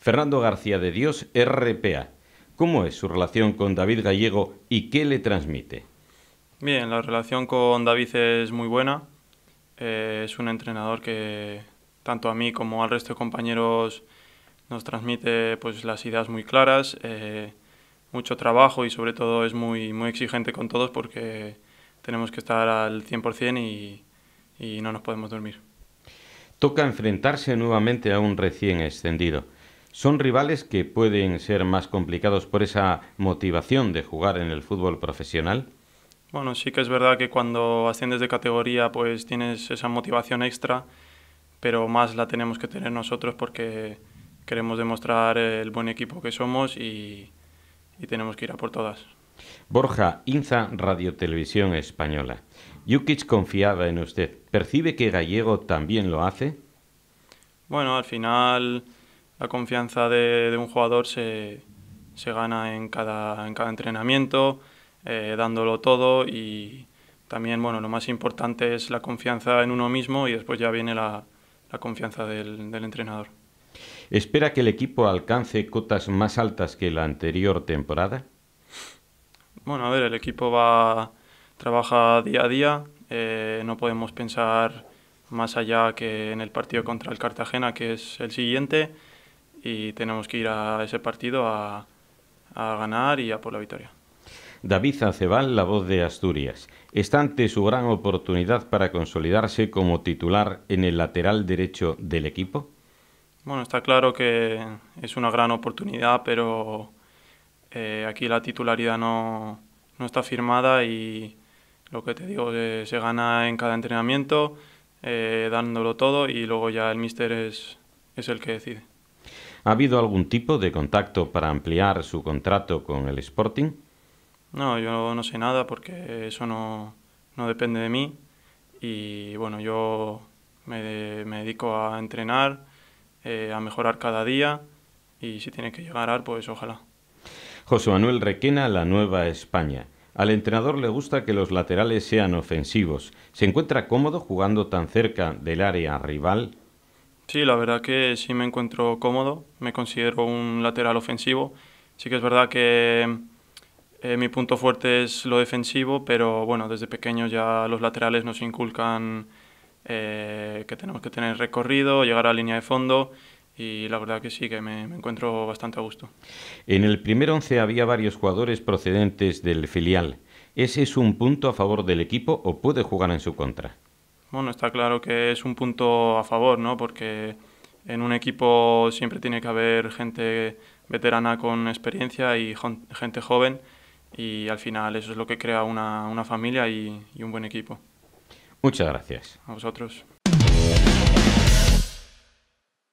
Fernando García de Dios, RPA. ¿Cómo es su relación con David Gallego y qué le transmite? Bien, la relación con David es muy buena. Eh, es un entrenador que tanto a mí como al resto de compañeros nos transmite pues, las ideas muy claras, eh, mucho trabajo y sobre todo es muy, muy exigente con todos porque tenemos que estar al 100% y, no nos podemos dormir. Toca enfrentarse nuevamente a un recién extendido. Son rivales que pueden ser más complicados por esa motivación de jugar en el fútbol profesional. Bueno, sí que es verdad que cuando asciendes de categoría pues tienes esa motivación extra, pero más la tenemos que tener nosotros porque queremos demostrar el buen equipo que somos y, tenemos que ir a por todas. Borja, Inza Radio Televisión Española. Jukic confiaba en usted. ¿Percibe que Gallego también lo hace? Bueno, al final la confianza de, de un jugador se, se gana en cada, en cada entrenamiento, eh, dándolo todo y también, bueno, lo más importante es la confianza en uno mismo y después ya viene la, la confianza del, del entrenador. ¿Espera que el equipo alcance cotas más altas que la anterior temporada? Bueno, a ver, el equipo va trabaja día a día. Eh, no podemos pensar más allá que en el partido contra el Cartagena, que es el siguiente y tenemos que ir a ese partido a, ganar y a por la victoria. David Acebal, la voz de Asturias. Está ante su gran oportunidad para consolidarse como titular en el lateral derecho del equipo. Bueno, está claro que es una gran oportunidad, pero eh, aquí la titularidad no, está firmada y lo que te digo, eh, se gana en cada entrenamiento, eh, dándolo todo y luego ya el míster es, es el que decide. ¿Ha habido algún tipo de contacto para ampliar su contrato con el Sporting? No, yo no sé nada porque eso no, depende de mí. Y bueno, yo me, dedico a entrenar, eh, a mejorar cada día y si tiene que llegar a pues ojalá. José Manuel Requena, La Nueva España. Al entrenador le gusta que los laterales sean ofensivos. ¿Se encuentra cómodo jugando tan cerca del área rival? Sí, la verdad que sí me encuentro cómodo, me considero un lateral ofensivo. Sí que es verdad que eh, mi punto fuerte es lo defensivo, pero bueno, desde pequeño ya los laterales nos inculcan eh, que tenemos que tener recorrido, llegar a línea de fondo y la verdad que sí, que me, me, encuentro bastante a gusto. En el primer once había varios jugadores procedentes del filial. ¿Ese es un punto a favor del equipo o puede jugar en su contra? Bueno, está claro que es un punto a favor, ¿no? Porque en un equipo siempre tiene que haber gente veterana con experiencia y gente joven y al final eso es lo que crea una, familia y, y un buen equipo. Muchas gracias. A vosotros.